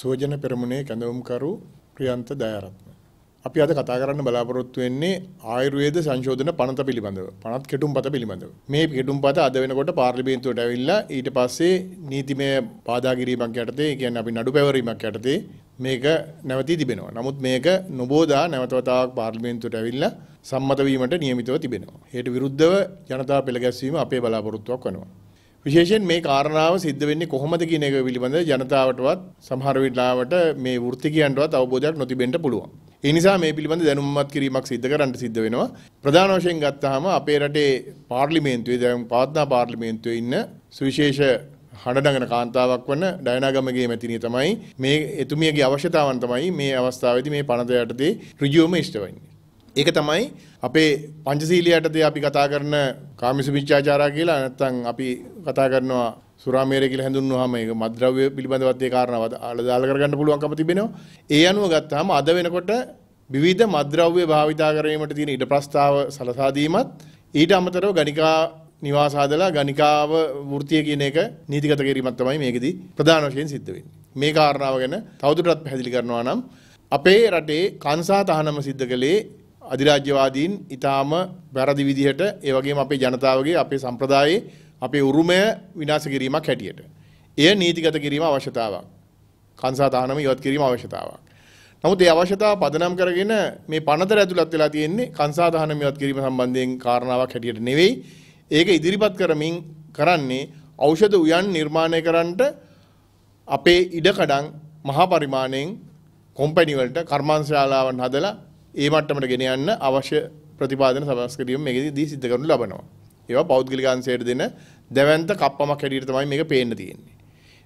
සුවජන පෙරමුණේ කැඳවුම්කරු ප්‍රියන්ත දයාරත්න. අපි අද කතා කරන්න බලාපොරොත්තු වෙන්නේ ආයුර්වේද සංශෝධන පනත පිළිබඳව. පනත් කෙටුම්පත පිළිබඳව. මේ කෙටුම්පත අද වෙනකොට පාර්ලිමේන්තුවට ඇවිල්ලා ඊට පස්සේ නීතිමය බාධා කිරීමක් යටතේ, කියන්නේ අපි නඩු පැවරීමක් යටතේ මේක නැවතී තිබෙනවා. නමුත් මේක නොබෝදා නැවතවතාවක් පාර්ලිමේන්තුවට ඇවිල්ලා සම්මත වීමට නියමිතව තිබෙනවා. ඒට විරුද්ධව ජනතා පෙළ ගැස්වීම අපේ බලාපොරොත්තුවක් වෙනවා. විශේෂයෙන් මේ කාරණාව සිද්ධ වෙන්නේ කොහොමද කියන එක පිළිබඳව ජනතාවටවත් සමහර වෙලාවට මේ වෘත්තිකයන්ටවත් අවබෝධයක් නොතිබෙන්න පුළුවන්. ඒ නිසා මේ පිළිබඳ දැනුම්මත් කිරීමක් සිද්ධ කරන්න සිද්ධ වෙනවා. ප්‍රධාන වශයෙන් ගත්තාම අපේ රටේ පාර්ලිමේන්තුවේ දැන් පවත්නා පාර්ලිමේන්තුවේ ඉන්න සුවිශේෂ හඬනගන කාන්තාවක් වන ඩයනාගමගේ මැතිනිය තමයි මේ එතුමියගේ අවශ්‍යතාවන් තමයි මේ අවස්ථාවේදී මේ පනත යටතේ ඍජුවම ඉෂ්ට වෙන්නේ. ඒක තමයි අපේ පංචශීලයටදී අපි කතා කරන කාමසු විචාචාරා කියලා නැත්නම් අපි කතා කරනවා සුරාමේරය කියලා හඳුන්වනවාම ඒක මද්ද්‍රව්‍ය පිළිබඳවත් ඒ කාරණාව අලදාලා කරගන්න පුළුවන්කම තිබෙනවා. ඒ අනුව ගත්තාම අද වෙනකොට විවිධ මද්ද්‍රව්‍ය භාවිතා කිරීමට තියෙන ඉඩ ප්‍රස්තාව සලසා දීමත් ඊට අමතරව ගණිකා නිවාස හදලා ගණිකාව වෘත්තිය කියන එක නීතිගත කිරීමක් තමයි මේකෙදී ප්‍රධාන වශයෙන් සිද්ධ වෙන්නේ. මේ කාරණාව ගැන තවදුරටත් පැහැදිලි කරනවා නම් අපේ රටේ කංසා තහනම සිද්ධ කළේ අධිරාජ්‍යවාදීන් ඊටාම වැරදි විදිහට ඒ වගේම අපේ ජනතාවගේ අපේ සම්ප්‍රදායේ අපේ උරුමය විනාශ කිරීමක් හැටියට. එය නීතිගත කිරීම අවශ්‍යතාවක්. කංසා දානම ඉවත් කිරීම අවශ්‍යතාවක්. නමුත් ඒ අවශ්‍යතාව පදනම් කරගෙන මේ පනතර ඇතුළත් වෙලා තියෙන්නේ කංසා දානම ඉවත් කිරීම සම්බන්ධයෙන් කාරණාවක් හැටියට නෙවෙයි. ඒක ඉදිරිපත් කරමින් කරන්නේ ඖෂධ උයන් නිර්මාණය කරන්නට අපේ ඉඩකඩම් මහා පරිමාණයෙන් කොම්පැනි වලට කර්මාන්තශාලාවන් හදලා ඒ මට්ටමට ගෙන යන්න අවශ්‍ය ප්‍රතිපාදන සකස් කිරීම මේකදී සිද්ධ කරනු ලබනවා. ඒවා පෞද්ගලික අංශයට දෙන දැවැන්ත කප්පමක් හැටියට තමයි මේක පේන්න තියෙන්නේ.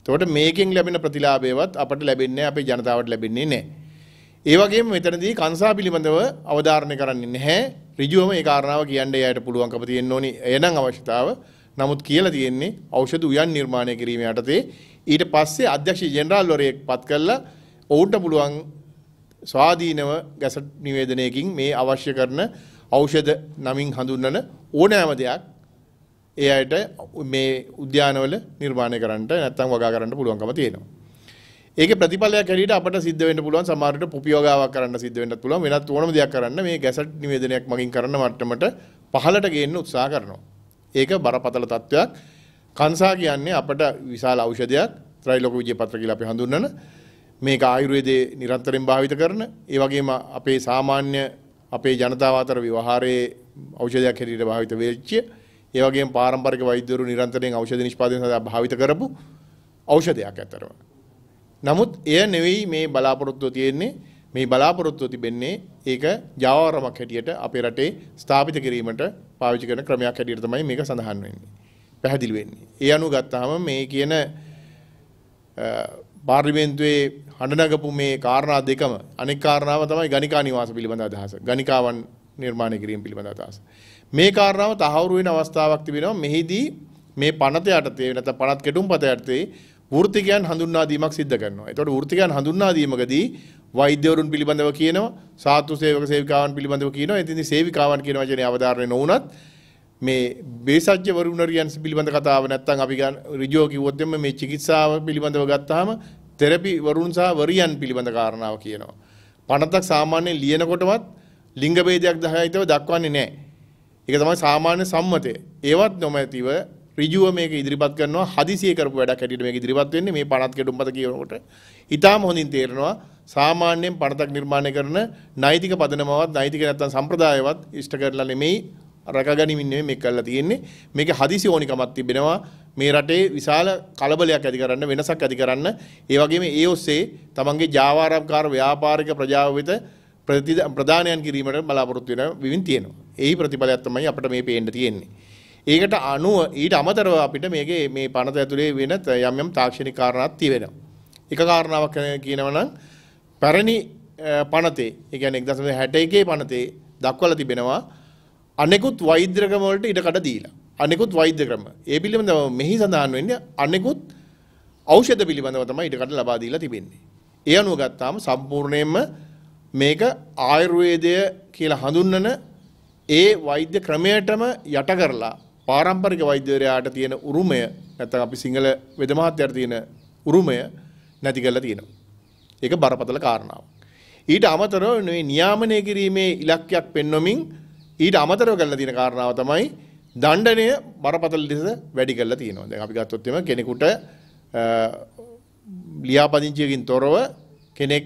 එතකොට මේකෙන් ලැබෙන ප්‍රතිලාභයවත් අපට ලැබෙන්නේ අපේ ජනතාවට ලැබෙන්නේ නැහැ. ඒ වගේම මෙතනදී කංසා පිළිබඳව අවධාරණය කරන්නේ නැහැ. ඍජුවම ඒ කාරණාව කියන්නේ එයාට පුළුවන්කම තියෙන්න ඕනි. එනම් අවශ්‍යතාව. නමුත් කියලා තියෙන්නේ ඖෂධ උයන් නිර්මාණය කිරීම යටතේ ඊට පස්සේ අධ්‍යක්ෂ ජෙනරාල්වරයෙක් පත් කරලා ඔවුන්ට පුළුවන් ස්වාධීනව ගැසට් නිවේදනයකින් මේ අවශ්‍ය කරන ඖෂධ නමින් හඳුන්වන ඕනෑම දෙයක් ඒ අයට මේ උද්‍යානවල නිර්මාණය කරන්නට නැත්නම් වගා කරන්න පුළුවන්කම තියෙනවා. ඒකේ ප්‍රතිඵලයක් හැටියට අපට සිද්ධ වෙන්න පුළුවන් සමහරට පුපියෝගාවක් කරන්න සිද්ධ වෙන්නත් පුළුවන් වෙනත් ඕනම දෙයක් කරන්න මේ ගැසට් නිවේදනයක් මගින් කරන මට්ටමට පහළට ගේන්න උත්සාහ කරනවා. ඒක බරපතල තත්වයක්. කන්සා කියන්නේ අපට විශාල ඖෂධයක් ත්‍රිලෝක විජය පත්‍ර කියලා අපි හඳුන්වන මේක ආයුර්වේදයේ නිරන්තරයෙන් භාවිත කරන ඒ වගේම අපේ සාමාන්‍ය අපේ ජනතාව අතර ව්‍යවහාරයේ ඖෂධයක් හැටියට භාවිත වෙච්ච ඒ වගේම පාරම්පරික වෛද්‍යවරු නිරන්තරයෙන් ඖෂධ නිෂ්පාදනය සඳහා භාවිත කරපු ඖෂධයක් අතරම. නමුත් එය නෙවෙයි මේ බලාපොරොත්තුව තියෙන්නේ මේ බලාපොරොත්තුව තිබෙන්නේ ඒක ජාවාරමක් හැටියට අපේ රටේ ස්ථාපිත කිරීමට පාවිච්චි කරන ක්‍රමයක් හැටියට තමයි මේක සඳහන් වෙන්නේ. පැහැදිලි වෙන්නේ. ඒ අනුව ගත්තාම මේ කියන පාර්ලිමේන්තුවේ හඬනගපු මේ කාරණා දෙකම අනෙක් කාරණාව තමයි ගණිකා නිවාස පිළිබඳ අදහස. ගණිකාවන් නිර්මාණය කිරීම පිළිබඳ අදහස. මේ කාරණාව තහවුරු වෙන අවස්ථාවක් තිබෙනවා. මෙහිදී මේ පනත යටතේ නැත්නම් පනත් කෙටුම්පත යටතේ වෘත්තිකයන් හඳුන්වා දීමක් සිද්ධ කරනවා. ඒතකොට වෘත්තිකයන් හඳුන්වා දීමකදී වෛද්‍යවරුන් පිළිබඳව කියනවා, සාතු සේවක සේවිකාවන් පිළිබඳව කියනවා. එතින්දී සේවිකාවන් කියන වචනේ අවධාරණය නොවුනත් මේ බේසජ්‍ය වරුණරියන්ස් පිළිබඳ කතාව නැත්තම් අපි ගන්න ඍජුව කිව්වොත් එimhe මේ චිකිත්සාව පිළිබඳව ගත්තාම තෙරපි වරුන් සහ වරියන් පිළිබඳ කාරණාව කියනවා. පණතක් සාමාන්‍යයෙන් ලියනකොටවත් ලිංග ભેදයක් දහයිතව දක්වන්නේ නැහැ. ඒක තමයි සාමාන්‍ය සම්මතය. ඒවත් නොමැතිව ඍජුව මේක ඉදිරිපත් කරනවා හදිසිය කරපු වැඩක් හැටියට මේක ඉදිරිපත් වෙන්නේ මේ පණත් කෙටුම්පත කියනකොට. ඊටාම හොඳින් තේරෙනවා සාමාන්‍යයෙන් පණතක් නිර්මාණය කරන නෛතික පදනමවත් නෛතික නැත්තම් සම්ප්‍රදායවත් ඉෂ්ට කරලා නෙමෙයි රැකගනිමින් නෙමෙයි මේක කරලා තියෙන්නේ. මේක හදිසි ඕනිකමක් තිබෙනවා. මේ රටේ විශාල කලබලයක් ඇති කරන්න වෙනසක් ඇති කරන්න. ඒ වගේම ඒ ඔස්සේ තමන්ගේ ජාවාරම්කාර ව්‍යාපාරික ප්‍රජාව වෙත ප්‍රදානයන් කිරීමට බලාපොරොත්තු වෙන විවින් තියෙනවා. එහි ප්‍රතිඵලයක් තමයි අපිට මේ පේන්න තියෙන්නේ. ඒකට අනුව ඊට අමතරව අපිට මේකේ මේ පනත ඇතුලේ වෙන යම් යම් තාක්ෂණික කාරණාත් තියෙනවා. එක කාරණාවක් කියනවනම් පැරණි පනතේ ඒ කියන්නේ 1.61 පනතේ දක්වලා තිබෙනවා අනෙකුත් වෛද්‍ය ක්‍රම වලට ඉඩ කඩ දීලා. අනෙකුත් වෛද්‍ය ක්‍රම. ඒ පිළිබඳව මෙහි සඳහන් වෙන්නේ අනෙකුත් ඖෂධ පිළිබඳව තමයි ඉඩ කඩ ලබා දීලා තිබෙන්නේ. ඒ අනුව ගත්තාම සම්පූර්ණයෙන්ම මේක ආයුර්වේදය කියලා හඳුන්වන ඒ වෛද්‍ය ක්‍රමයටම යට කරලා පාරම්පරික වෛද්‍යවරයාට තියෙන උරුමය නැත්නම් අපි සිංහල වෙද මහත්යර තියෙන උරුමය නැති කරලා තියෙනවා. ඒක බරපතල කාරණාවක්. ඊට අමතරව මේ නියාමනය කිරීමේ ඉලක්කයක් පෙන්වමින් ඊට අමතරව කරලා තියෙන කාරණාව තමයි දණ්ඩනය බරපතල ලෙස වැඩි කරලා තියෙනවා. දැන් අපි ගත්තොත් එම කෙනෙකුට ලියාපදිංචියකින් තොරව කෙනෙක්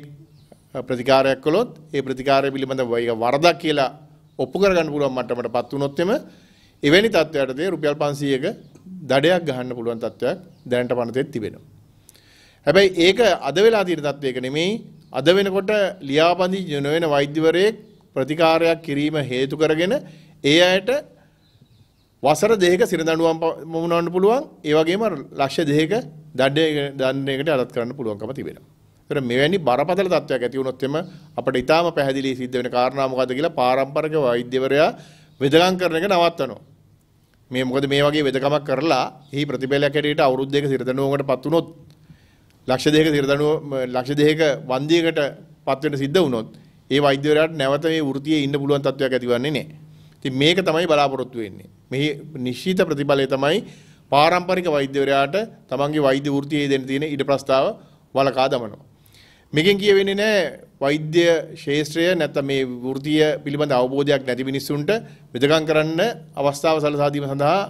ප්‍රතිකාරයක් කළොත් ඒ ප්‍රතිකාරය පිළිබඳව ඒක වරදක් කියලා ඔප්පු කරගන්න පුළුවන් මට්ටමටපත් වුණොත් එම එවැනි තත්ත්වයකදී රුපියල් 500ක දඩයක් ගහන්න පුළුවන් තත්ත්වයක් දැනට පනතෙත් තිබෙනවා. හැබැයි ඒක අද වෙලා තියෙන තත්ත්වයක නෙමෙයි අද වෙනකොට ලියාපදිංචි නොවන වෛද්‍යවරයෙක් ප්‍රතිකාරයක් කිරීම හේතු කරගෙන ඒ අයට වසර දෙකක සිරදඬුවම් මොමුණවන්න පුළුවන් ඒ වගේම ලක්ෂ දෙකක දඩේ දණ්ඩයකට අදත් කරන්න පුළුවන්කම තිබෙනවා. ඒතර මෙවැනි බරපතල තත්ත්වයක් ඇති වුණොත් එම අපිට ඊටාම පැහැදිලි සිද්ධ වෙන කාරණා මොකද්ද කියලා පාරම්පරික වෛද්‍යවරයා වෙදකම් කරන එක නවත්තනවා. මේ මොකද මේ වගේ වෙදකමක් කරලා එහි ප්‍රතිඵලයක් හැටියට අවුරුදු දෙක සිරදඬුවමකටපත් වුණොත් ලක්ෂ දෙකක සිරදඬුව ලක්ෂ දෙකක වන්දියකටපත් වෙන සිද්ධ වුණොත් ඒ වෛද්‍යවරයාට නැවත මේ වෘත්තියේ ඉන්න පුළුවන් තත්ත්වයක් ඇතිවන්නේ නැහැ. ඉතින් මේක තමයි බලාපොරොත්තු වෙන්නේ. මේ නිශ්චිත ප්‍රතිඵලය තමයි පාරම්පරික වෛද්‍යවරයාට තමන්ගේ වෛද්‍ය වෘත්තියේ දෙන්න තියෙන ඉඩ ප්‍රස්තාව වලකා දමනවා. මේකෙන් කියවෙන්නේ නැහැ වෛද්‍ය ශාස්ත්‍රය නැත්නම් මේ වෘත්තිය පිළිබඳ අවබෝධයක් නැති මිනිස්සුන්ට බෙදගම් කරන්න අවස්ථාව සලසා දීම සඳහා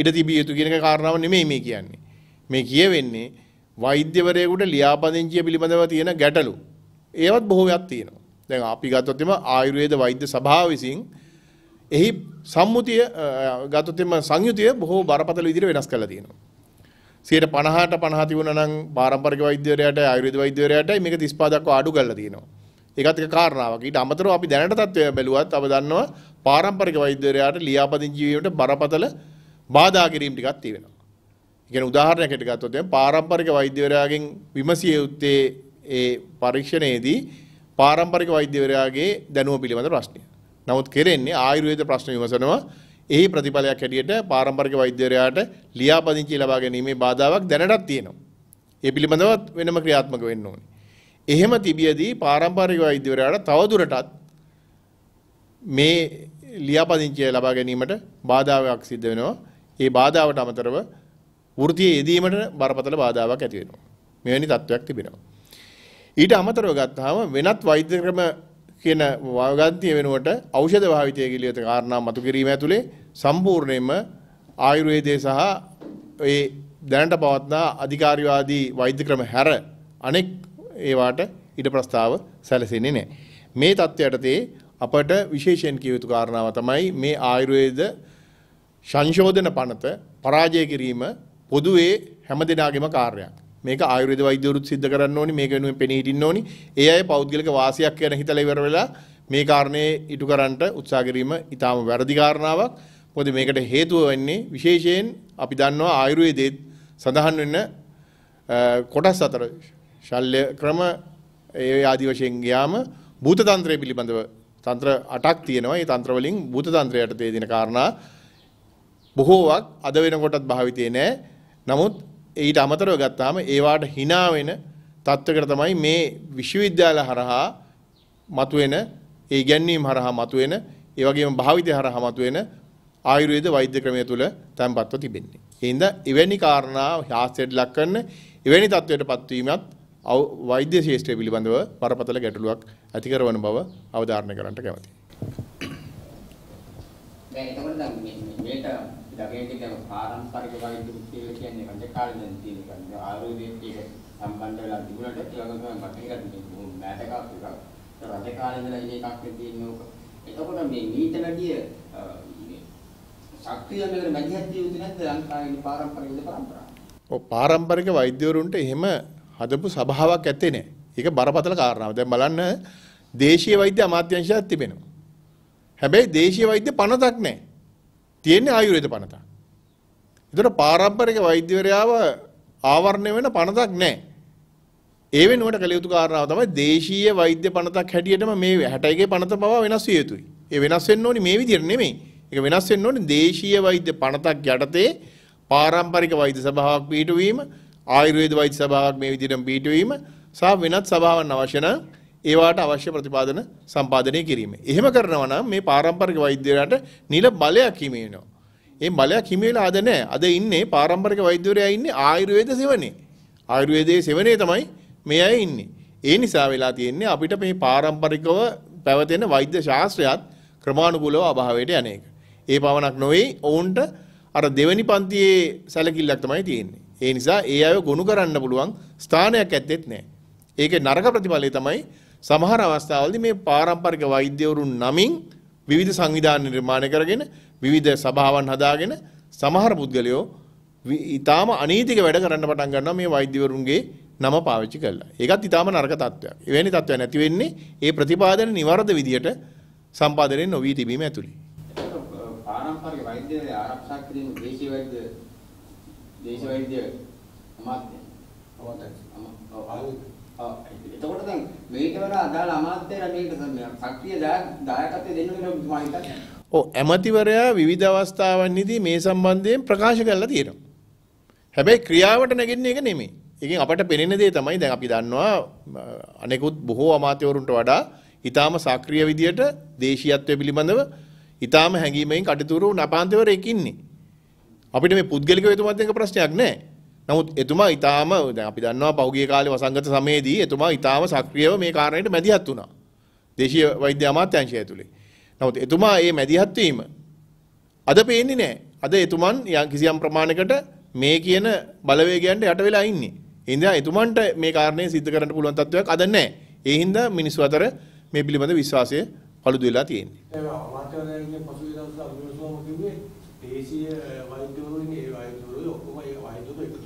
ඉඩ තිබිය යුතු කියන කාරණාව නෙමෙයි මේ කියන්නේ. මේ කියවෙන්නේ වෛද්‍යවරයෙකුට ලියාපදිංචිය පිළිබඳව තියෙන ගැටලු. ඒවත් බොහෝමයක් තියෙනවා. දැන් අපි ගත්තොත් එම ආයුර්වේද වෛද්‍ය සභාව විසින් එහි සම්මුතිය ගත්තොත් එම සංයුතිය බොහෝ බරපතල විදිහට වෙනස් කරලා තියෙනවා. 50ට 50 තිබුණා නම් පාරම්පරික වෛද්‍යවරයාට ආයුර්වේද වෛද්‍යවරයාටයි මේක 35 දක්වා අඩු කරලා තියෙනවා. ඒකත් එක කාරණාවක්. ඊට අමතරව අපි දැනට තත්ත්වය බැලුවත් අප දන්නවා පාරම්පරික වෛද්‍යවරයාට ලියාපදිංචි ජීවීමට බරපතල බාධා කිරීම් ටිකක් තියෙනවා. කියන උදාහරණයකට ගත්තොත් පාරම්පරික වෛද්‍යවරයාගෙන් විමසිය යුත්තේ ඒ පරීක්ෂණයේදී පාරම්පරික වෛද්‍යවරයාගේ දැනුම පිළිබඳ ප්‍රශ්නය. නමුත් කෙරෙන්නේ ආයුර්වේද ප්‍රශ්න විමසනවා. එහි ප්‍රතිඵලයක් හැටියට පාරම්පරික වෛද්‍යවරයාට ලියාපදිංචි ලබා ගැනීමේ බාධාවක් දැනටත් තියෙනවා. ඒ පිළිබඳවත් වෙනම ක්‍රියාත්මක වෙන්න ඕනේ. එහෙම තිබියදී පාරම්පරික වෛද්‍යවරයාට තවදුරටත් මේ ලියාපදිංචිය ලබා ගැනීමට බාධාවක් සිද්ධ වෙනවා. ඒ බාධාවට අමතරව වෘතියේ යෙදීමට බරපතල බාධාවක් ඇති වෙනවා. මෙවැනි තත්ත්වයක් තිබෙනවා. ඊට අමතරව ගත්තාම වෙනත් වෛද්‍ය ක්‍රම කියන වගන්තිය වෙනුවට ඖෂධ භාවිතය පිළිබඳ කාරණා මතු කිරීම ඇතුලේ සම්පූර්ණයෙන්ම ආයුර්වේදයේ සහ ඒ දැනට පවත්නා අධිකාරීවාදී වෛද්‍ය ක්‍රම හැර අනෙක් ඒවාට ඉඩ ප්‍රස්තාව සැලසෙන්නේ නැහැ. මේ தත්ත්වයට තේ අපට විශේෂයෙන් කිය යුතු කාරණාව තමයි මේ ආයුර්වේද සංශෝධන පනත පරාජය කිරීම පොදුවේ හැම දිනාගෙම කාර්යයක්. මේක ආයුර්වේද වෛද්‍යවරුත් සිද්ධ කරන්න ඕනි මේක වෙනුවෙන් පෙනී හිටින්න ඕනි ඒ අය පෞද්ගලික වාසියක් ගැන හිතලා ඉවර වෙලා මේ කාරණේ ඉටු කරන්නට උත්සාහ කිරීම ඊටාම වැරදි කාරණාවක් මොකද මේකට හේතුව වෙන්නේ විශේෂයෙන් අපි දන්නවා ආයුර්වේදයේ සඳහන් වෙන කොටස් අතර ශල්‍ය ක්‍රම ඒ ආදි වශයෙන් ගියාම භූත තන්ත්‍රය පිළිබඳව තන්ත්‍ර 8ක් තියෙනවා. ඒ තන්ත්‍ර වලින් භූත තන්ත්‍රයට තේදින කාරණා බොහෝවක් අද වෙනකොටත් භාවිතේ නැහැ. නමුත් ඊට අමතරව ගත්තාම ඒවාට hina වෙන තත්වයකට තමයි මේ විශ්වවිද්‍යාල හරහා මතුවෙන ඒ ඉගැන්වීම් හරහා මතුවෙන ඒ වගේම භාවිතය හරහා මතුවෙන ආයුර්වේද වෛද්‍ය ක්‍රමය තුල තැන්පත්ව තිබෙන්නේ. ඒ හින්දා එවැනි කාරණා හාස්‍යයට ලක් කරන එවැනි තත්වයකටපත් වීමත් වෛද්‍ය ශේෂ්ත්‍රය පිළිබඳව බරපතල ගැටලුවක් ඇති කරන බව අවධාරණය කරන්නට කැමැතියි. දැන් එතකොට දැන් මේට ළඟේදී දැන් පාරම්පරික වෛද්‍යුත් කියලා කියන්නේ රජ කාලේ දැන් තියෙන එකක්. ආයුර්වේදයේත් ඒක සම්බන්ධ වෙලා තිබුණාට ළඟම මට එකක් තිබුණා. නැටකක් එකක්. රජ කාලේ ඉඳලා ඉන්නේ එකක් තියෙන ඕක. එතකොට මේ මීට වැඩිය ශක්තිය මේකට මැදිහත් වෙන්නේ නැද්ද ලංකාවේ පාරම්පරික වෛද්‍ය පරම්පරාව? ඔව් පාරම්පරික වෛද්‍යවරුන්ට එහෙම හදපු සභාවක් ඇත්තේ නැහැ. ඒක බරපතල කාරණාවක්. දැන් බලන්න දේශීය වෛද්‍ය අමාත්‍යාංශයක් තිබෙනවා. හැබැයි දේශීය වෛද්‍ය පනතක් නැහැ. තියෙන්නේ ආයුර්වේද පනතක්. ඒතර පාරම්පරික වෛද්‍යවරයාව ආවරණය වෙන පනතක් නැහැ. ඒ වෙනුවට කළ යුතු කාරණාව තමයි දේශීය වෛද්‍ය පනතක් හැටියටම මේ 61 පනත පවා වෙනස් විය යුතුයි. ඒ වෙනස් වෙන්න ඕනි මේ විදිහට නෙමෙයි. ඒක වෙනස් වෙන්න ඕනි දේශීය වෛද්‍ය පනතක් යටතේ පාරම්පරික වෛද්‍ය සභාවක් පිහිටවීම, ආයුර්වේද වෛද්‍ය සභාවක් මේ විදිහටම පිහිටවීම සහ වෙනත් සභාවන් අවශ්‍ය නම් ඒවාට අවශ්‍ය ප්‍රතිපාදන සම්පාදනය කිරීම. එහෙම කරනවා නම් මේ පාරම්පරික වෛද්‍යවරයාට නිල බලයක් හිමි වෙනවා. ඒ බලයක් හිමි වෙලා ආද නැහැ. අද ඉන්නේ පාරම්පරික වෛද්‍යවරයා ඉන්නේ ආයුර්වේද සෙවණේ. ආයුර්වේදයේ සෙවණේ තමයි මේ අය ඉන්නේ. ඒ නිසා වෙලා තියෙන්නේ අපිට මේ පාරම්පරිකව පැවතෙන වෛද්‍ය ශාස්ත්‍රයත් ක්‍රමානුකූලව අභාවයට යන එක. ඒ පවණක් නොවේ ඔවුන්ට අර දෙවැනි පන්තියේ සැලකිල්ලක් තමයි තියෙන්නේ. ඒ නිසා ඒ අය ගොනු කරන්න පුළුවන් ස්ථානයක් ඇත්තෙත් නැහැ. ඒකේ නරක ප්‍රතිඵලය තමයි සමහර අවස්ථාවලදී මේ පාරම්පරික වෛද්‍යවරුන් නමින් විවිධ සංවිධාන නිර්මාණය කරගෙන විවිධ සභාවන් හදාගෙන සමහර පුද්ගලයෝ ඉතාම අනීතික වැඩ කරන්න පටන් ගන්නවා මේ වෛද්‍යවරුන්ගේ නම පාවිච්චි කරලා. ඒකත් ඉතාම නරක තත්ත්වයක්. එවැනි තත්ත්වයක් නැති වෙන්නේ ඒ ප්‍රතිපාදන නිවරද විදියට සම්පාදනය නොවී තිබීම ඇතුළේ. පාරම්පරික වෛද්‍ය ආරක්ෂා කිරීම දේශීය වෛද්‍ය දේශීය වෛද්‍ය අමාත්‍ය අමාත්‍ය එතකොට දැන් මේක වෙන අදාළ අමාත්‍යලා මේක සක්‍රීය දායකත්වය දෙන්න වෙනවා මම හිතන්නේ. ඔව් ඇමතිවරයා විවිධ අවස්ථාවන්හිදී මේ සම්බන්ධයෙන් ප්‍රකාශ කරලා තියෙනවා. හැබැයි ක්‍රියාවට නැගෙන්නේ ඒක නෙමෙයි. ඒකෙන් අපට පෙනෙන දේ තමයි දැන් අපි දන්නවා අනෙකුත් බොහෝ අමාත්‍යවරුන්ට වඩා ඊටාම සක්‍රීය විදියට දේශීයත්වය පිළිබඳව ඊටාම හැඟීමෙන් කටතුරු නපාන්තවරයෙක් ඉන්නේ. අපිට මේ පුද්ගලික වේතුමත් එක්ක ප්‍රශ්නයක් නැහැ. නමුත් එතුමා ඉතාම දැන් අපි දන්නවා පෞගිය කාලේ වසංගත සමයේදී එතුමා ඉතාම සක්‍රියව මේ කාරණයට මැදිහත් වුණා. දේශීය වෛද්‍ය අමාත්‍යාංශය ඇතුලේ. නමුත් එතුමා මේ මැදිහත් වීම අද පේන්නේ නැහැ. අද එතුමන් කිසියම් ප්‍රමාණයකට මේ කියන බලවේගයන්ට යට වෙලා ඉන්නේ. ඒ හින්දා එතුමන්ට මේ කාරණේ सिद्ध කරන්න පුළුවන් තත්වයක් අද නැහැ. ඒ හින්දා මිනිස්සු අතර මේ පිළිබඳ විශ්වාසය පළුදු වෙලා තියෙන්නේ. ඒක අමාත්‍යාංශයේ පසුගිය දවස්වල අනුරසෝම කිව්වේ දේශීය වෛද්‍යවරුන්ගේ වෛද්‍ය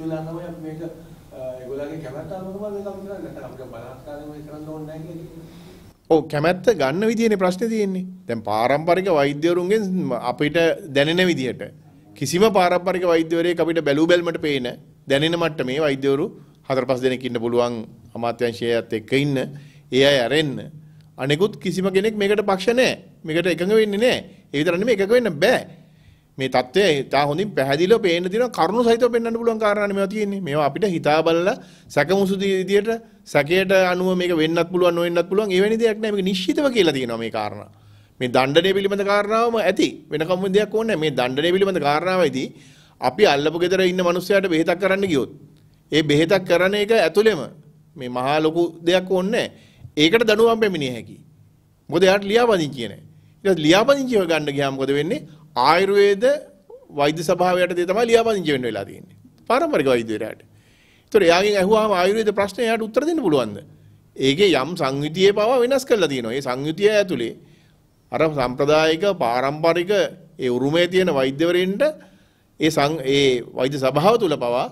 වෙලා තමයි අපි මේක ඒගොල්ලන්ගේ කැමැත්ත අනුව තමයි මේක අපි කරන්නේ නැත්නම් අපිට බලහත්කාරයෙන් මේක කරන්න ඕනේ නැහැ කියලා ඔව් කැමැත්ත ගන්න විදිහනේ ප්‍රශ්නේ තියෙන්නේ. දැන් පාරම්පරික වෛද්‍යවරුන්ගෙන් අපිට දැනෙන විදිහට කිසිම පාරම්පරික වෛද්‍යවරයෙක් අපිට බැලූ බැල්මට පේන දැනෙන මට්ටමේ වෛද්‍යවරු හතර පහ දෙනෙක් ඉන්න පුළුවන් අමාත්‍යංශයත් එක්ක ඉන්න ඒ අය ඇරෙන්න. අනෙකුත් කිසිම කෙනෙක් මේකට පක්ෂ නැහැ. මේකට එකඟ වෙන්නේ නැහැ. ඒ විතරක් නෙමෙයි එකඟ වෙන්න බෑ. මේ தත්ත්වය ඉතා හොඳින් පැහැදිලිව පේන්න තියෙනවා කරුණු සහිතව පෙන්වන්න පුළුවන් කාරණා මේවා තියෙන්නේ. මේවා අපිට හිතා බලලා සැකමුසු විදියට සැකයට අනුව මේක වෙන්නත් පුළුවන් නොවෙන්නත් පුළුවන්. එවැනි දෙයක් නෑ මේක නිශ්චිතව කියලා තියෙනවා මේ කාරණා. මේ දණ්ඩණය පිළිබඳ කාරණාවම ඇති. වෙන කම දෙයක් ඕනේ මේ දණ්ඩණය පිළිබඳ කාරණාවයිදී අපි අල්ලපු ගෙදර ඉන්න මිනිස්සයාට බෙහෙතක් කරන්න ගියොත් ඒ බෙහෙතක් කරන එක ඇතුළෙම මේ මහා ලොකු දෙයක් ඕනේ ඒකට දඬුවම් පැමිණිය හැකියි. මොකද එයාට ලියාපදිංචිය නැහැ. ඊට ලියාපදිංචිව ගන්න ගියාම මොකද වෙන්නේ? ආයුර්වේද වෛද්‍ය සභාව යටතේ තමයි ලියාපදිංචි වෙන්න වෙලා තියෙන්නේ. පාරම්පරික වෛද්‍යවරයාට. ඒතර එයාගෙන් ඇහුවාම ආයුර්වේද ප්‍රශ්නේ එයාට උත්තර දෙන්න පුළුවන්ද? ඒකේ යම් සංයුතියේ පව වෙනස් කරලා තියෙනවා. ඒ සංයුතිය ඇතුලේ අර සම්ප්‍රදායික පාරම්පරික ඒ උරුමයේ තියෙන වෛද්‍යවරින්ට ඒ සං ඒ වෛද්‍ය සභාව තුල පවා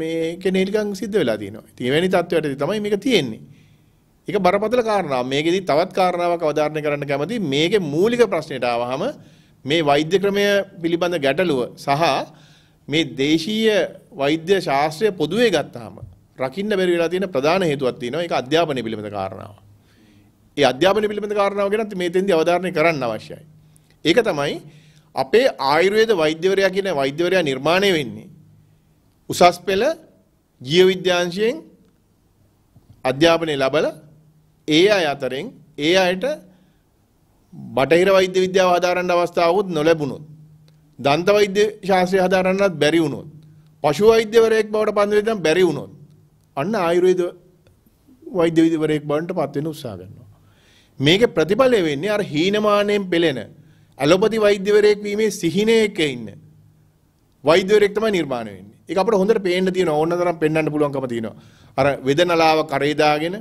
මේ කෙනේ නිකන් සිද්ධ වෙලා තියෙනවා. ඉතින් එවැනි තත්ත්වයකදී තමයි මේක තියෙන්නේ. ඒක බරපතල කාරණාවක්. මේකෙදි තවත් කාරණාවක් අවධාරණය කරන්න කැමති මේකේ මූලික ප්‍රශ්නෙට ආවහම මේ වෛද්‍ය ක්‍රමය පිළිබඳ ගැටලුව සහ මේ දේශීය වෛද්‍ය ශාස්ත්‍රය පොදුවේ ගත්තාම රකින්න බැරි වෙලා තියෙන ප්‍රධාන හේතුවක් තියෙනවා ඒක අධ්‍යාපනය පිළිබඳ කාරණාව. ඒ අධ්‍යාපනය පිළිබඳ කාරණාව ගැනත් මේ තෙන්දී අවධාරණය කරන්න අවශ්‍යයි. ඒක තමයි අපේ ආයුර්වේද වෛද්‍යවරයා කියන වෛද්‍යවරයා නිර්මාණය වෙන්නේ උසස් පෙළ ජීව විද්‍යාංශයෙන් අධ්‍යාපනය ලැබලා ඒ අය අතරින් ඒ අයට බටහිර වෛද්‍ය විද්‍යාව ආධාරන්න අවස්ථාවකුත් නොලැබුණොත් දන්ත වෛද්‍ය ශාස්ත්‍රය ආධාරන්නත් බැරි වුණොත් පශු වෛද්‍යවරයෙක් බවට පත් වෙන්න බැරි වුණොත් අන්න ආයුර්වේද වෛද්‍යවරයෙක් බවට පත් වෙන්න උත්සාහ කරනවා මේකේ ප්‍රතිඵලය වෙන්නේ අර හීනමානයෙන් පෙළෙන ඇලෝපති වෛද්‍යවරයෙක් වීමේ සිහිනේ එක ඉන්න වෛද්‍යවරයෙක් තමයි නිර්මාණය වෙන්නේ ඒක අපිට හොඳට පේන්න තියෙනවා ඕන තරම් පෙන්වන්න පුළුවන්කම තියෙනවා අර වේදනාව කරේ දාගෙන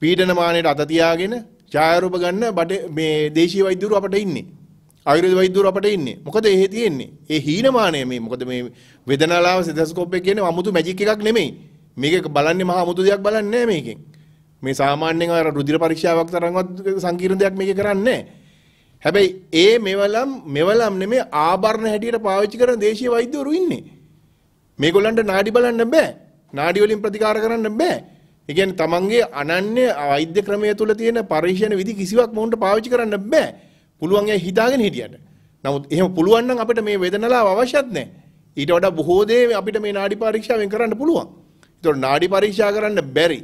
පීඩනමානයට අත තියාගෙන ඡායාරූප ගන්න බඩේ මේ දේශීය වෛද්‍යවරු අපිට ඉන්නේ. ආයුර්වේද වෛද්‍යවරු අපිට ඉන්නේ. මොකද එහෙ තියෙන්නේ? ඒ හීනමානය මේ මොකද මේ වේදනාලාව සෙතස්කෝප් එක කියන්නේ 아무තු මැජික් එකක් නෙමෙයි. මේක බලන්නේ මහා 아무තු දෙයක් බලන්නේ නැහැ මේකෙන්. මේ සාමාන්‍යයෙන් අර රුධිර පරීක්ෂාවක් තරම්වත් සංකීර්ණ දෙයක් මේකේ කරන්නේ නැහැ. හැබැයි ඒ මෙවලම් මෙවලම් නෙමෙයි ආභරණ හැටියට පාවිච්චි කරන දේශීය වෛද්‍යවරු ඉන්නේ. මේගොල්ලන්ට නාඩි බලන්න බෑ. නාඩි වලින් ප්‍රතිකාර කරන්න බෑ. ඒ කියන්නේ තමන්ගේ අනන්‍ය වෛද්‍ය ක්‍රමය තුල තියෙන පරීක්ෂණ විදි කිසිවක් මොවුන්ට පාවිච්චි කරන්න බෑ. පුළුවන් ඒ හිතාගෙන හිටියට. නමුත් එහෙම පුළුවන් නම් අපිට මේ වේදනලාව අවශ්‍යත් නැහැ. ඊට වඩා බොහෝ දේ අපිට මේ නාඩි පරීක්ෂාවෙන් කරන්න පුළුවන්. ඒතකොට නාඩි පරීක්ෂා කරන්න බැරි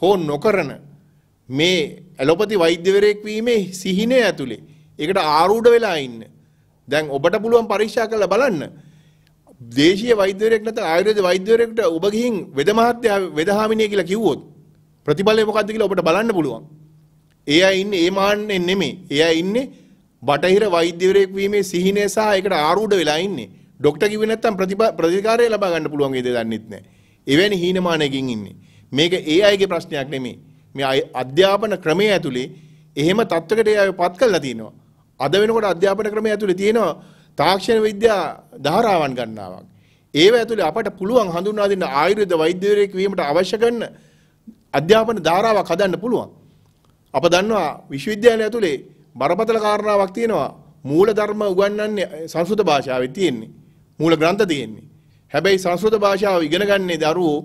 හෝ නොකරන මේ ඇලෝපති වෛද්‍යවරයෙක් වීමේ සිහිනය ඇතුලේ ඒකට ආරූඪ වෙලා ඉන්න. දැන් ඔබට පුළුවන් පරීක්ෂා කරලා බලන්න. දේශීය වෛද්‍යවරයෙක් නැත්නම් ආයුර්වේද වෛද්‍යවරයෙකුට ඔබ ගිහින් වෙද මහත්යා වෙදහාමිනිය කියලා කිව්වොත් ප්‍රතිඵලය මොකද්ද කියලා ඔබට බලන්න පුළුවන්. ඒ අය ඉන්නේ ඒ මාන්නේ නෙමෙයි. ඒ අය ඉන්නේ බටහිර වෛද්‍යවරයෙක් වීමේ සිහිනය සහ ඒකට ආරූඪ වෙලා ඉන්නේ. ડોක්ටර් කිව්වේ නැත්නම් ප්‍රතිකාරය ලබා ගන්න පුළුවන් වේද දන්නෙත් නැහැ. එවැනි හීනමානයකින් ඉන්නේ. මේක ඒ අයගේ ප්‍රශ්නයක් නෙමෙයි. මේ අධ්‍යාපන ක්‍රමය ඇතුලේ එහෙම තත්වයකට ඒ අය පත් කරලා තිනවා. අද වෙනකොට අධ්‍යාපන ක්‍රමය ඇතුලේ තියෙනවා තාක්ෂණ විද්‍යා ධාරාවන් ගණනාවක්. ඒව ඇතුළේ අපට පුළුවන් හඳුන්වා දෙන්න ආයුර්වේද වෛද්‍යවරයෙක් වීමට අවශ්‍ය කරන අධ්‍යාපන ධාරාවක් හදන්න පුළුවන්. අප දන්නවා විශ්වවිද්‍යාලය ඇතුළේ බරපතල කාරණාවක් තියෙනවා මූල ධර්ම උගන්වන්නේ සංස්කෘත භාෂාවේ තියෙන්නේ. මූල ග්‍රන්ථ තියෙන්නේ. හැබැයි සංස්කෘත භාෂාව ඉගෙන ගන්නේ දරුවෝ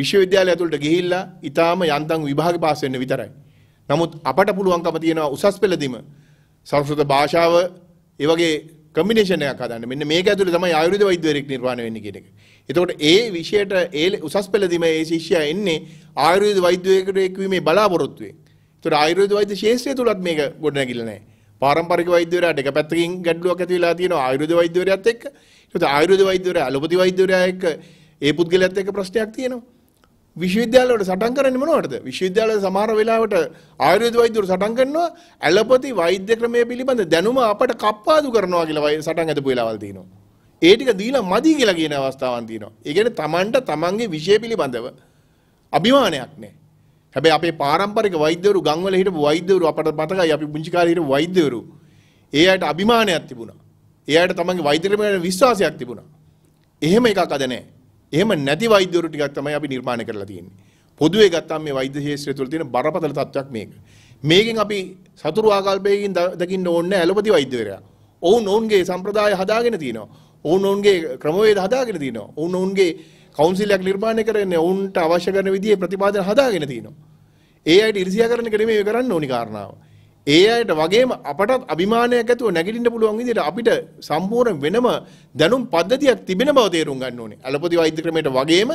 විශ්වවිද්‍යාලය ඇතුළට ගිහිල්ලා ඊටාම යන්තම් විභාග පාස් වෙන්න විතරයි. නමුත් අපට පුළුවන්කම තියෙනවා උසස් පෙළදීම සංස්කෘත භාෂාව ඒ වගේ කම්බිනේෂන් එකක් හදන්න. මෙන්න මේක ඇතුලේ තමයි ආයුර්වේද වෛද්‍යවරයෙක් නිර්මාණය වෙන්නේ කියන එක. එතකොට ඒ විෂයට ඒ උසස් පෙළදීම ඒ ශිෂ්‍යයා එන්නේ ආයුර්වේද වෛද්‍යවරයෙක් වීමේ බලාපොරොත්තුවෙන්. එතකොට ආයුර්වේද වෛද්‍ය ශාස්ත්‍රය තුලත් මේක ගොඩනැගිලා නැහැ. පාරම්පරික වෛද්‍යවරයාට එක පැත්තකින් ගැටලුවක් ඇති වෙලා තියෙනවා ආයුර්වේද වෛද්‍යවරයාත් එක්ක. එතකොට ආයුර්වේද වෛද්‍යවරයා ඇලෝපති වෛද්‍යවරයා එක්ක ඒ පුද්ගලයාත් එක්ක ප්‍රශ්නයක් තියෙනවා. විශ්වවිද්‍යාලවල සටන් කරන්නේ මොනවටද? විශ්වවිද්‍යාල සමහර වෙලාවට ආයුර්වේද වෛද්‍යවරු සටන් කරනවා ඇලපති වෛද්‍ය ක්‍රමය පිළිබඳ දැනුම අපට කප්පාදු කරනවා කියලා සටන් අදපු වෙලාවල් තියෙනවා. ඒ ටික දීලා මදි කියලා කියන අවස්ථාවන් තියෙනවා. ඒ කියන්නේ Tamanට Tamanගේ විෂය පිළිබඳව අභිමානයක් නැහැ. හැබැයි අපේ පාරම්පරික වෛද්‍යවරු ගම්වල හිටපු වෛද්‍යවරු අපට මතකයි අපි පුංචි කාලේ හිටපු වෛද්‍යවරු. ඒ අයට අභිමානයක් තිබුණා. ඒ අයට තමන්ගේ වෛද්‍ය ක්‍රමයට විශ්වාසයක් තිබුණා. එහෙම එකක් අද නැහැ. එහෙම නැති වෛද්‍යවරු ටිකක් තමයි අපි නිර්මාණය කරලා තියෙන්නේ. පොදුවේ ගත්තාම මේ වෛද්‍ය ශාස්ත්‍රය තුළ තියෙන බරපතල තත්ත්වයක් මේක. මේකෙන් අපි සතුරු ආකල්පයකින් දකින්න ඕනේ ඇලෝපති වෛද්‍යවරයා. ඔවුන් ඔවුන්ගේ සම්ප්‍රදාය හදාගෙන තිනවා. ඔවුන් ඔවුන්ගේ ක්‍රමවේද හදාගෙන තිනවා. ඔවුන් ඔවුන්ගේ කවුන්සිලයක් නිර්මාණය කරගෙන ඔවුන්ට අවශ්‍ය කරන විදිහේ ප්‍රතිපාදන හදාගෙන තිනවා. ඒ අයට ඉරිසියා කරන එක නෙමෙයි කරන්න ඕනි කාරණාව. ඒ අයට වගේම අපටත් අභිමානයක් ඇතුව නැගිටින්න පුළුවන් විදිහට අපිට සම්පූර්ණ වෙනම දැනුම් පද්ධතියක් තිබෙන බව තේරුම් ගන්න ඕනේ. අලපති වෛද්‍ය ක්‍රමයට වගේම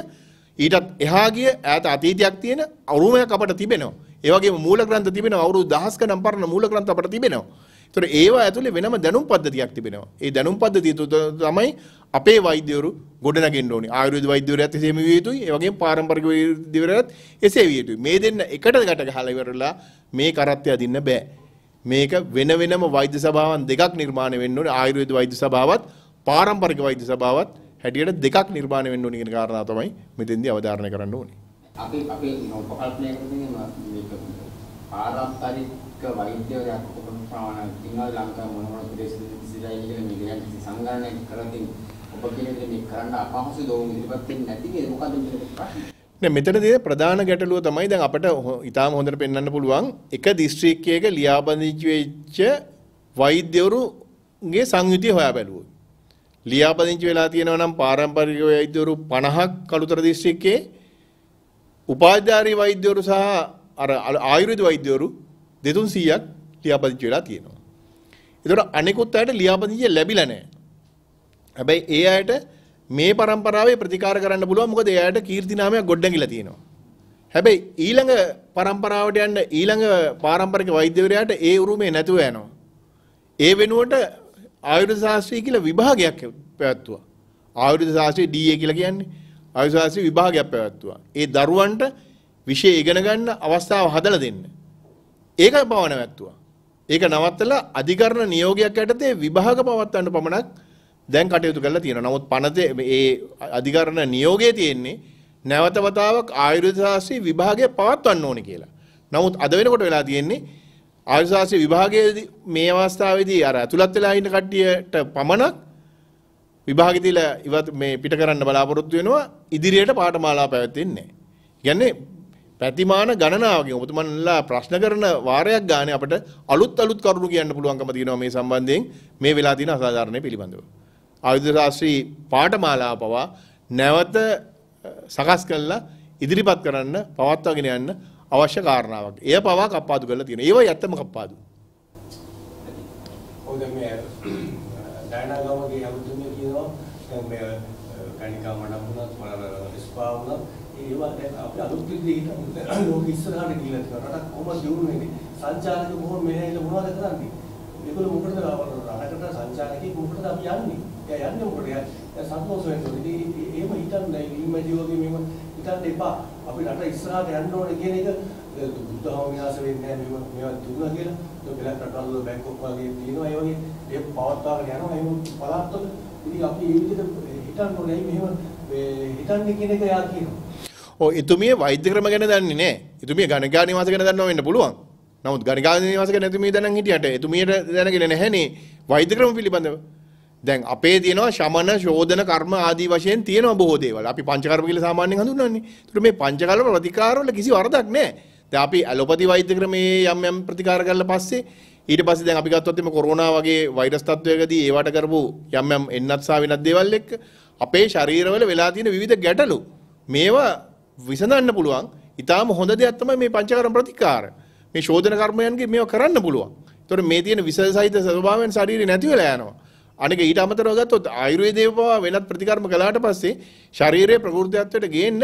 ඊටත් එහා ගිය ඈත අතීතයක් තියෙන අරුමයක් අපට තිබෙනවා. ඒ වගේම මූල ග්‍රන්ථ තිබෙනවා. අවුරුදු දහස්ක නම් පරණ මූල ග්‍රන්ථ අපට තිබෙනවා. ඒතර ඒවා ඇතුලේ වෙනම දැනුම් පද්ධතියක් තිබෙනවා. ඒ දැනුම් පද්ධතිය තමයි අපේ වෛද්‍යවරු ගොඩනගෙන්න ඕනේ. ආයුර්වේද වෛද්‍යවරයාත් එසේම විය යුතුයි. ඒ වගේම පාරම්පරික වෛද්‍යවරයාත් එසේ විය යුතුයි. මේ දෙන්න එකට ගැට ගහලා ඉවරලා මේ කරත්තය අදින්න බෑ. මේක වෙන වෙනම වෛද්‍ය සභාවන් දෙකක් නිර්මාණය වෙන්න ඕනේ. ආයුර්වේද වෛද්‍ය සභාවත් පාරම්පරික වෛද්‍ය සභාවත් හැටියට දෙකක් නිර්මාණය වෙන්න ඕනේ කියන කාරණා තමයි මෙතෙන්දී අවධාරණය කරන්න ඕනේ. අපි අපි උපකල්පනය කරන්නේ මේක පාරම්පරික වෛද්‍යවරයා කොහොමද ප්‍රමාණ සිංහල ලංකාව මොන මොන ප්‍රදේශවල ඉස්රායිල් කියන මිලියන් සංගායනාවක් කරලා තියෙනවා. ඔබ කියන දේ මේ කරන්න අපහසු දෝම ඉදිරිපත් වෙන්නේ නැති නේද? මොකද මෙතන ප්‍රශ්නේ? නෑ මෙතනදී ප්‍රධාන ගැටලුව තමයි දැන් අපිට ඊටාම හොඳට පෙන්වන්න පුළුවන් එක දිස්ත්‍රික්කයක ලියාපදිංචි වෙච්ච වෛද්‍යවරුගේ සංයුතිය හොයා බැලුවොත් ලියාපදිංචි වෙලා තියෙනවා නම් පාරම්පරික වෛද්‍යවරු 50ක් කළුතර දිස්ත්‍රික්කයේ උපාධිධාරී වෛද්‍යවරු සහ අර ආයුර්වේද වෛද්‍යවරු 200ක් ලියාපදිංචි වෙලා තියෙනවා. ඒතකොට අනෙකුත් අයට ලියාපදිංචිය ලැබිලා නැහැ. හැබැයි ඒ අයට මේ પરම්පරාවේ ප්‍රතිකාර කරන්න පුළුවන් මොකද ඒ අයට කීර්ති නාමයක් ගොඩනැගිලා තියෙනවා. හැබැයි ඊළඟ પરම්පරාවට යන්න ඊළඟ පාරම්පරික වෛද්‍යවරයාට ඒ උරුමේ නැතුව යනවා. ඒ වෙනුවට ආයුර්වේද ශාස්ත්‍රය කියලා විභාගයක් පැවැත්තුවා. ආයුර්වේද ශාස්ත්‍රයේ DA කියලා කියන්නේ ආයුර්වේද ශාස්ත්‍රයේ විභාගයක් පැවැත්තුවා. ඒ දරුවන්ට විෂය ඉගෙන ගන්න අවස්ථාව හදලා දෙන්න. ඒක පවණ වැත්තුවා. ඒක නවත්තලා අධිකරණ නියෝගයක් යටතේ විභාග පවත්වන්න පමණක් දැන් කටයුතු කරලා තියෙනවා. නමුත් පනතේ ඒ අධිකරණ නියෝගයේ තියෙන්නේ නැවත වතාවක් ආයුර්වේද ශාස්ත්‍රී විභාගය පවත්වන්න ඕනේ කියලා. නමුත් අද වෙනකොට වෙලා තියෙන්නේ ආයුර්වේද ශාස්ත්‍රී විභාගයේදී මේ අවස්ථාවේදී අර අතුලත් වෙලා ඉන්න කට්ටියට පමණක් විභාගෙ තියලා ඉවත් මේ පිට කරන්න බලාපොරොත්තු වෙනවා ඉදිරියට පාඨමාලා පැවැත්වෙන්නේ නැහැ. ප්‍රතිමාන ගණනාවකින් ඔබතුමන්ලා ප්‍රශ්න කරන වාරයක් ගානේ අපිට අලුත් අලුත් කරුණු කියන්න පුළුවන්කම තියෙනවා මේ සම්බන්ධයෙන් මේ වෙලා තියෙන අසාධාරණේ පිළිබඳව. ආයුධශාස්ත්‍රී පාඨමාලාව පවා නැවත සකස් කරලා ඉදිරිපත් කරන්න පවත්වාගෙන යන්න අවශ්‍ය කාරණාවක්. එය පවා කප්පාදු කරලා තියෙනවා. ඒවයි ඇත්තම කප්පාදු. ඔව් දැන් මේ ඩයනාගමගේ අලුතෙන් කියනවා දැන් මේ කණිකා මඩම් වුණත් මල ස්පා වුණත් ඒවා දැන් අපි අලුත් විදිහට ලෝක ඉස්සරහට ගිහින් කරනවා. කොහොමද දියුණු වෙන්නේ? සංචාරක කොහොම මෙහෙ ඉල මොනවද කරන්නේ? ඒගොල්ලෝ මොකටද රටකට සංචාරකෙ මොකටද අපි යන්නේ? එයා යන්න උඩට යන සන්තෝෂ වෙන්න ඕනේ. ඉතින් එහෙම හිතන්න ඉමේජි වගේ මෙහෙම හිතන්න එපා. අපි රට ඉස්සරහට යන්න ඕනේ කියන එක බුද්ධහම විනාශ වෙන්නේ නැහැ මෙව මේවා දුන්නා කියලා. ඒක වෙලක් රටවල බැංකොක් වගේ තියෙනවා. ඒ වගේ ඒ පවත්වාගෙන යනවා. එහෙම පළාත්වල ඉතින් අපි මේ විදිහට හිතන්න ඕනේ මෙහෙම මේ හිතන්නේ කියන එක එයා කියනවා. ඔය එතුමිය වෛද්‍ය ක්‍රම ගැන දන්නේ නැහැ. එතුමිය ගණිකා නිවාස ගැන දන්නව වෙන්න පුළුවන්. නමුත් ගණිකා නිවාස ගැන එතුමිය දැනන් හිටියට එතුමියට දැනගෙන නැහැනේ වෛද්‍ය ක්‍රම පිළිබඳව. දැන් අපේ තියෙනවා ශමන ශෝධන කර්ම ආදී වශයෙන් තියෙනවා බොහෝ දේවල්. අපි පංචකර්ම කියලා සාමාන්‍යයෙන් හඳුන්වන්නේ. ඒතර මේ පංචකර්ම ප්‍රතිකාරවල කිසි වරදක් නැහැ. දැන් අපි ඇලෝපති වෛද්‍ය ක්‍රමයේ යම් යම් ප්‍රතිකාර කරලා පස්සේ ඊට පස්සේ දැන් අපි ගත්තොත් මේ කොරෝනා වගේ වෛරස් තත්වයකදී ඒවට කරපු යම් යම් එන්නත් සා වෙනත් දේවල් එක්ක අපේ ශරීරවල වෙලා තියෙන විවිධ ගැටලු මේවා විසඳන්න පුළුවන්. ඊටාම හොඳ දෙයක් තමයි මේ පංචකර්ම ප්‍රතිකාර. මේ ශෝධන කර්මයන්ගේ මේවා කරන්න පුළුවන්. ඒතර මේ තියෙන විස සහිත ස්වභාවයෙන් ශරීරේ නැති වෙලා යනවා. අනික ඊට අමතරව ගත්තොත් ආයුර්වේදයේ පවා වෙනත් ප්‍රතිකර්ම කළාට පස්සේ ශරීරයේ ප්‍රകൃතියත්වයට ගේන්න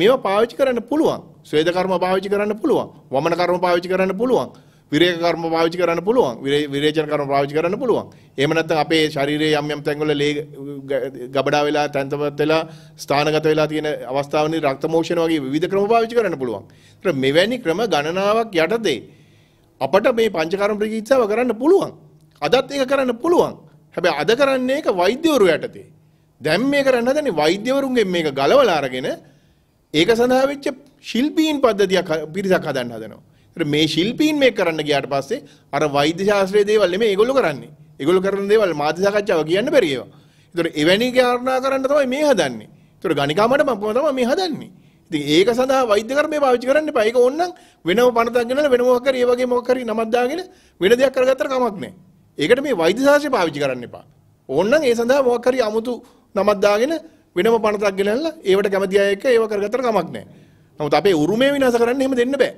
මේවා පාවිච්චි කරන්න පුළුවන්. ස්වේද කර්ම පාවිච්චි කරන්න පුළුවන්. වමන කර්ම පාවිච්චි කරන්න පුළුවන්. විරේක කර්ම පාවිච්චි කරන්න පුළුවන් විරේචන කර්ම පාවිච්චි කරන්න පුළුවන් එහෙම නැත්නම් අපේ ශරීරයේ යම් යම් තැන්වල ලේ ගබඩා වෙලා තැන්තපත් වෙලා ස්ථානගත වෙලා තියෙන අවස්ථාවනේ රක්ත මෝෂණ වගේ විවිධ ක්‍රම පාවිච්චි කරන්න පුළුවන් ඒතර මෙවැනි ක්‍රම ගණනාවක් යටතේ අපට මේ පංචකර්ම ප්‍රතිචිත්සාව කරන්න පුළුවන් අදත් ඒක කරන්න පුළුවන් හැබැයි අද කරන්නේ ඒක වෛද්‍යවරු යටතේ. දැන් මේ කරන්න හදන්නේ වෛද්‍යවරුන්ගෙන් මේක ගලවලා අරගෙන ඒක සඳහා වෙච්ච ශිල්පීන් පද්ධතියක් පිරිසක් හදන්න හදනවා. ඒතර මේ ශිල්පීන් මේක කරන්න ගියාට පස්සේ අර වෛද්‍ය ශාස්ත්‍රයේ දේවල් නෙමෙයි ඒගොල්ලෝ කරන්නේ. ඒගොල්ලෝ කරන දේවල් මාධ්‍ය සාකච්ඡාව කියන්න බැරි ඒවා. ඒතර එවැනි කාරණා කරන්න තමයි මේ හදන්නේ. ඒතර ගණිකාමඩ මම තමයි මේ හදන්නේ. ඉතින් ඒක සඳහා වෛද්‍ය කර්මය පාවිච්චි කරන්න එපා. ඒක ඕනනම් වෙනම පණතක් ගෙනලා වෙන මොකක් හරි ඒ වගේ මොකක් හරි නමක් දාගෙන වෙන දෙයක් කරගත්තට කමක් නැහැ. ඒකට මේ වෛද්‍ය ශාස්ත්‍රය පාවිච්චි කරන්න එපා. ඕනනම් ඒ සඳහා මොකක් හරි අමුතු නමක් දාගෙන වෙනම පණතක් ගෙනල්ලා ඒවට කැමති අය එක්ක ඒව කරගත්තට කමක් නැහැ. නමුත් අපේ උරුමය විනාශ කරන්න එහෙම දෙන්න බෑ.